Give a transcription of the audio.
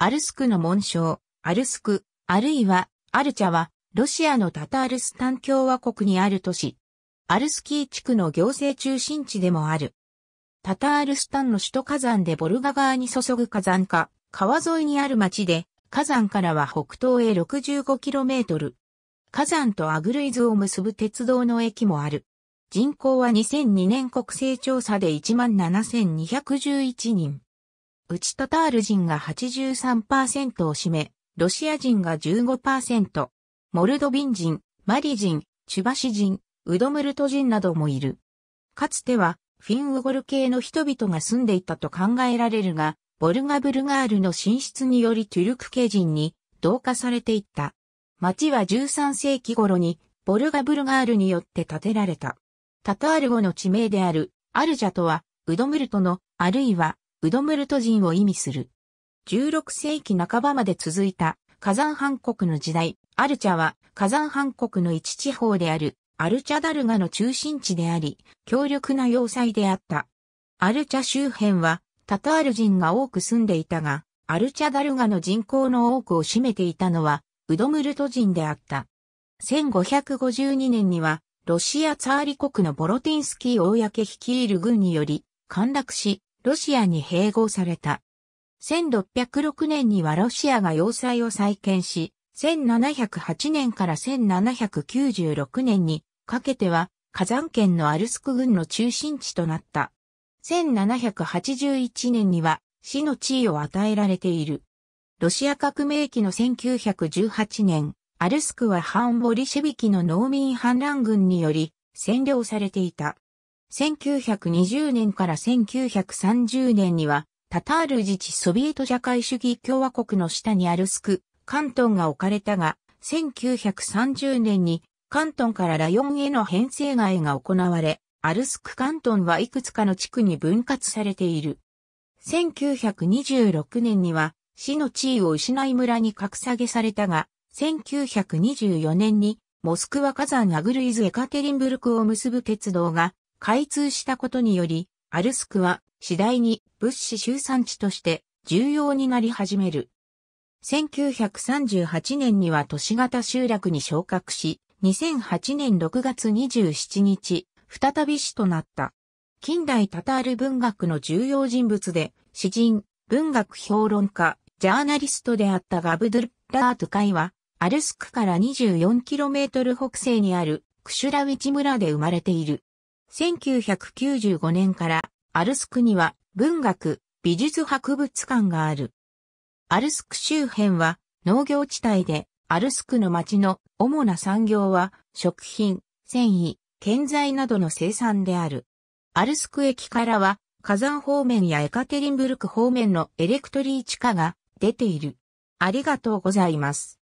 アルスクの紋章、アルスク、あるいは、アルチャは、ロシアのタタールスタン共和国にある都市。アルスキー地区の行政中心地でもある。タタールスタンの首都火山でボルガ川に注ぐ火山か、川沿いにある町で、火山からは北東へ 65km。火山とアグルイズを結ぶ鉄道の駅もある。人口は2002年国勢調査で17,211人。うちタタール人が83%を占め、ロシア人が15%、モルドビン人、マリ人、チュバシ人、ウドムルト人などもいる。かつては、フィンウゴル系の人々が住んでいたと考えられるが、ボルガブルガールの進出によりトゥルク系人に同化されていった。町は13世紀頃にボルガブルガールによって建てられた。タタール語の地名であるアルジャとは、ウドムルトの、あるいはウドムルト人を意味する。16世紀半ばまで続いた火山藩国の時代、アルチャは火山藩国の一地方であるアルチャダルガの中心地であり、強力な要塞であった。アルチャ周辺はタタール人が多く住んでいたが、アルチャダルガの人口の多くを占めていたのはウドムルト人であった。1552年にはロシアツァーリ国のボロティンスキー公率いる軍により陥落し、ロシアに併合された。1606年にはロシアが要塞を再建し、1708年から1796年にかけては火山県のアルスク軍の中心地となった。1781年には死の地位を与えられている。ロシア革命期の1918年、アルスクはハンボリシェビキの農民反乱軍により占領されていた。1920年から1930年には、タタール自治ソビエト社会主義共和国の下にアルスク、関東が置かれたが、1930年に関東からラヨンへの編成外が行われ、アルスク関東はいくつかの地区に分割されている。1926年には、市の地位を失い村に格下げされたが、1924年に、モスクワ火山アグルイズエカテリンブルクを結ぶ鉄道が開通したことにより、アルスクは次第に物資集散地として重要になり始める。1938年には都市型集落に昇格し、2008年6月27日、再び市となった。近代タタール文学の重要人物で、詩人、文学評論家、ジャーナリストであったガブドゥラート会は、アルスクから 24km 北西にあるクシュラウィチ村で生まれている。1995年からアルスクには文学、美術博物館がある。アルスク周辺は農業地帯で、アルスクの町の主な産業は食品、繊維、建材などの生産である。アルスク駅からは火山方面やエカテリンブルク方面のエレクトリー地下が出ている。ありがとうございます。